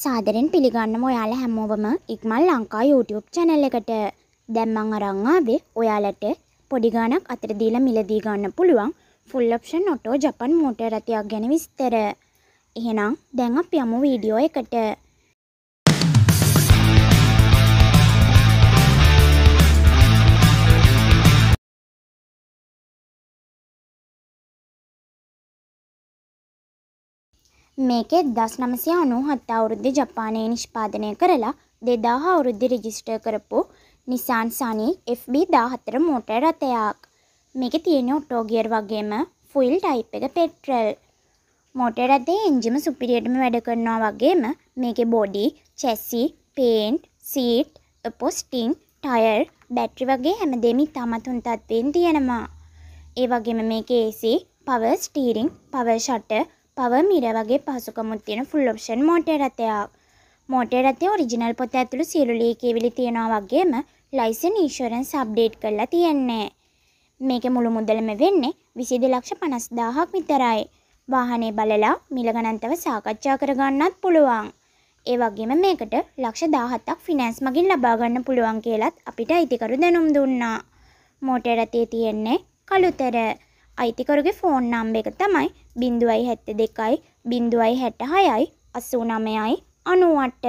සාදරෙන් පිළිගන්නම ඔයාලා හැමෝවම ඉක්මල් Lanka YouTube channel එකට. දැන් මං අරන් ආවේ ඔයාලට පොඩි ගාණක් අතර දීලා මිලදී ගන්න පුළුවන් full option auto Japan motor රථයක් ගැන විස්තර. එහෙනම් දැන් අපි යමු වීඩියෝ එකට. මේකෙ දස් නමසය අනු හත් අවුරුද්ධ ජපානය නිෂ්පාදනය කරලා දෙදාහ අවුරුද්ධි රජිස්ටර් කරපු නිසාන් සනී FB දාහතර මෝට රථයක් මේක තියෙන ඔටෝගියර් වගේම ෆුල් ටයිප් එක පෙට්‍රල් මෝට රතේ එන්ජිම සුපිරියටම වැඩ කරනවා වගේම මේක බොඩි චැස්සි පේන්ට් සීට් පොස්ටිං ටයර් බැට්‍රි වගේ හැමදෙමි තමතුන් තත්වෙන් තියෙනවා ඒ වගේම මේක ඒසි පව ස්ටීරිං පව ෂට පව මිර වගේ පහසුකමුත් තියෙන ෆුල් ඔප්ෂන් මෝටර් රථයක්. මෝටර් රථයේ ඔරිජිනල් පොත ඇතුළු සියලු ලියකියවිලි තියෙනවා වගේම ලයිසන් ඉන්ෂුරන්ස් අප්ඩේට් කරලා තියෙන්නේ. මේක මුළු මුදලම වෙන්නේ 22,50,000ක් විතරයි. වාහනේ බලලා මිල ගණන්තව සාකච්ඡා කරගන්නත් පුළුවන්. ඒ වගේම මේකට ලක්ෂ 17ක් ෆිනෑන්ස් මගින් ලබා ගන්න පුළුවන් කියලත් අපිට අයිතිකරු දැනුම් දුන්නා. මෝටර් රථයේ තියෙන්නේ කළුතර අයිතිකරුගේ ෆෝන් නම්බ එක තමයි බිඳුවයි හැත්ත දෙකයි බිඳුවයි හැට හයයි අසූ නමයයි අනුවට